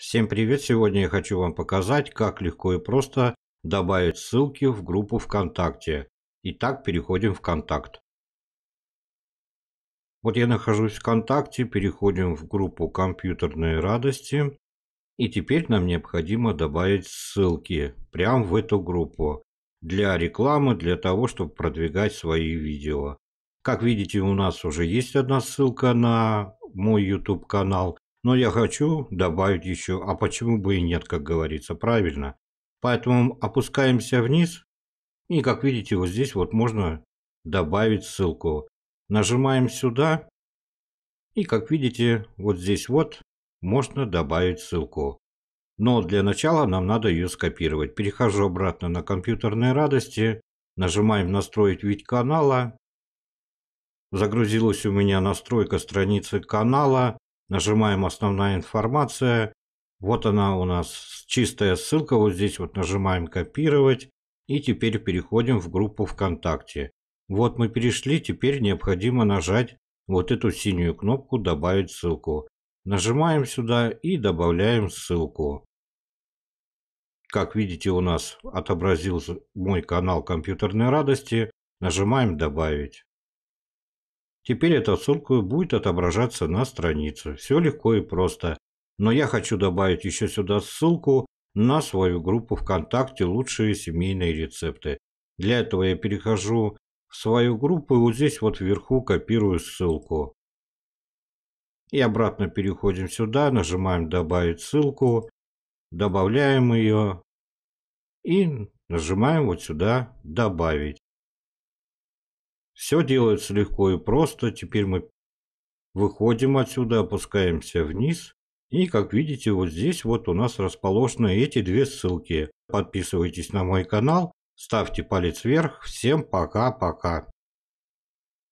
Всем привет! Сегодня я хочу вам показать, как легко и просто добавить ссылки в группу ВКонтакте. Итак, переходим в ВКонтакт. Вот я нахожусь в ВКонтакте, переходим в группу «Компьютерные радости». И теперь нам необходимо добавить ссылки прямо в эту группу для рекламы, для того, чтобы продвигать свои видео. Как видите, у нас уже есть одна ссылка на мой YouTube канал. Но я хочу добавить еще, а почему бы и нет, как говорится, правильно. Поэтому опускаемся вниз, и как видите, вот здесь вот можно добавить ссылку. Нажимаем сюда, и как видите, вот здесь вот можно добавить ссылку. Но для начала нам надо ее скопировать. Перехожу обратно на компьютерные радости, нажимаем «Настроить вид канала», Загрузилась у меня настройка страницы канала. Нажимаем «Основная информация». Вот она у нас чистая ссылка. Вот здесь вот нажимаем «Копировать». И теперь переходим в группу ВКонтакте. Вот мы перешли, теперь необходимо нажать вот эту синюю кнопку «Добавить ссылку». Нажимаем сюда и добавляем ссылку. Как видите, у нас отобразился мой канал компьютерной радости. Нажимаем «Добавить». Теперь эта ссылка будет отображаться на странице. Все легко и просто. Но я хочу добавить еще сюда ссылку на свою группу ВКонтакте «Лучшие семейные рецепты». Для этого я перехожу в свою группу и вот здесь вот вверху копирую ссылку. И обратно переходим сюда, нажимаем «Добавить ссылку», добавляем ее и нажимаем вот сюда «Добавить». Все делается легко и просто. Теперь мы выходим отсюда, опускаемся вниз. И как видите, вот здесь вот у нас расположены эти две ссылки. Подписывайтесь на мой канал, ставьте палец вверх. Всем пока-пока.